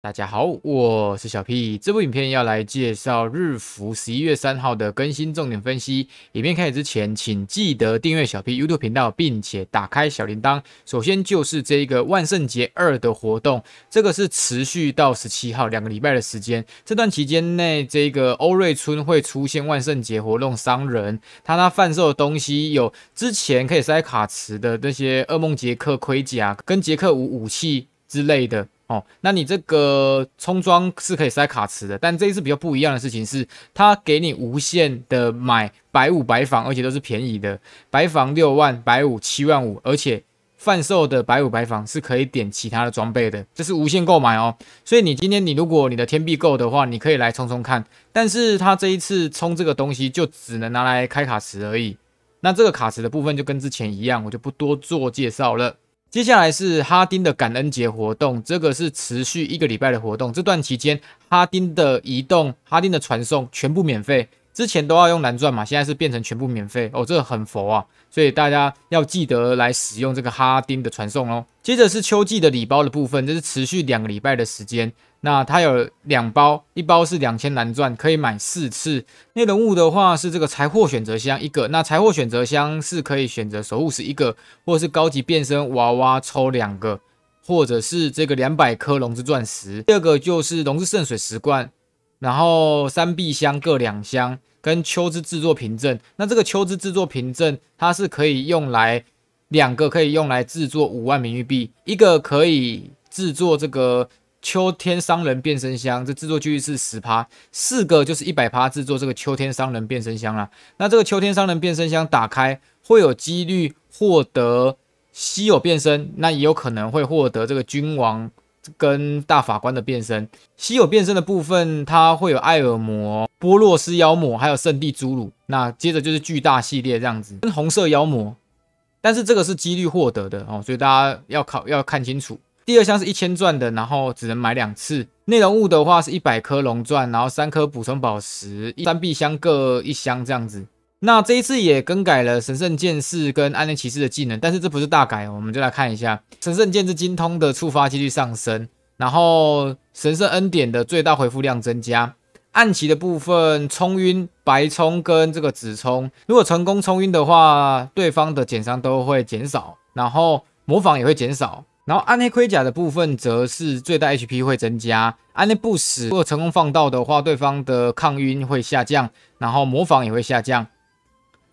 大家好，我是小 P。这部影片要来介绍日服十一月三号的更新重点分析。影片开始之前，请记得订阅小 P YouTube 频道，并且打开小铃铛。首先就是这个万圣节二的活动，这个是持续到十七号两个礼拜的时间。这段期间内，这个欧瑞村会出现万圣节活动商人，他那贩售的东西有之前可以塞卡池的那些噩梦杰克盔甲跟杰克五武器之类的。哦，那你这个充装是可以塞卡池的，但这一次比较不一样的事情是，它给你无限的买白五白房，而且都是便宜的，白房六万，白五七万五，而且贩售的白五白房是可以点其他的装备的，这是无限购买哦。所以你今天你如果你的天币够的话，你可以来充充看。但是它这一次充这个东西就只能拿来开卡池而已。那这个卡池的部分就跟之前一样，我就不多做介绍了。接下来是哈丁的感恩节活动，这个是持续一个礼拜的活动。这段期间，哈丁的移动、哈丁的传送全部免费。之前都要用蓝钻嘛，现在是变成全部免费哦，这个很佛啊，所以大家要记得来使用这个哈丁的传送哦。接着是秋季的礼包的部分，这是持续两个礼拜的时间，那它有两包，一包是两千蓝钻，可以买四次。内容物的话是这个财货选择箱一个，那财货选择箱是可以选择守护石一个，或是高级变身娃娃抽两个，或者是这个两百颗龙之钻石，第二个就是龙之圣水石罐。然后三币箱各两箱，跟秋之制作凭证。那这个秋之制作凭证，它是可以用来两个可以用来制作五万名玉币，一个可以制作这个秋天商人变身箱。这制作几率是十趴，四个就是一百趴制作这个秋天商人变身箱啦。那这个秋天商人变身箱打开会有几率获得稀有变身，那也有可能会获得这个君王。跟大法官的变身，稀有变身的部分，它会有艾尔魔、波洛斯妖魔，还有圣地侏儒。那接着就是巨大系列这样子，跟红色妖魔。但是这个是几率获得的哦，所以大家要考要看清楚。第二箱是一千钻的，然后只能买两次。内容物的话是一百颗龙钻，然后三颗补充宝石，三币箱各一箱这样子。那这一次也更改了神圣剑士跟暗黑骑士的技能，但是这不是大改，我们就来看一下神圣剑士精通的触发几率上升，然后神圣恩典的最大回复量增加。暗骑的部分，冲晕、白冲跟这个紫冲，如果成功冲晕的话，对方的减伤都会减少，然后模仿也会减少。然后暗黑盔甲的部分则是最大 HP 会增加，暗黑不死如果成功放到的话，对方的抗晕会下降，然后模仿也会下降。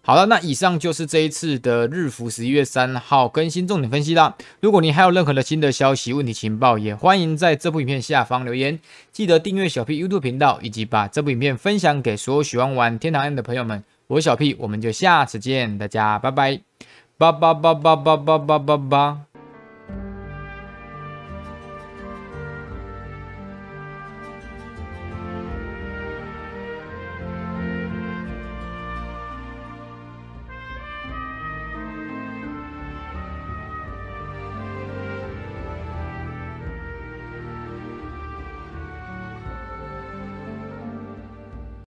好了，那以上就是这一次的日服十一月三号更新重点分析啦。如果您还有任何的新的消息、问题、情报，也欢迎在这部影片下方留言。记得订阅小 P YouTube 频道，以及把这部影片分享给所有喜欢玩《天堂 M》的朋友们。我是小 P，我们就下次见，大家拜拜，拜拜拜拜拜拜拜拜。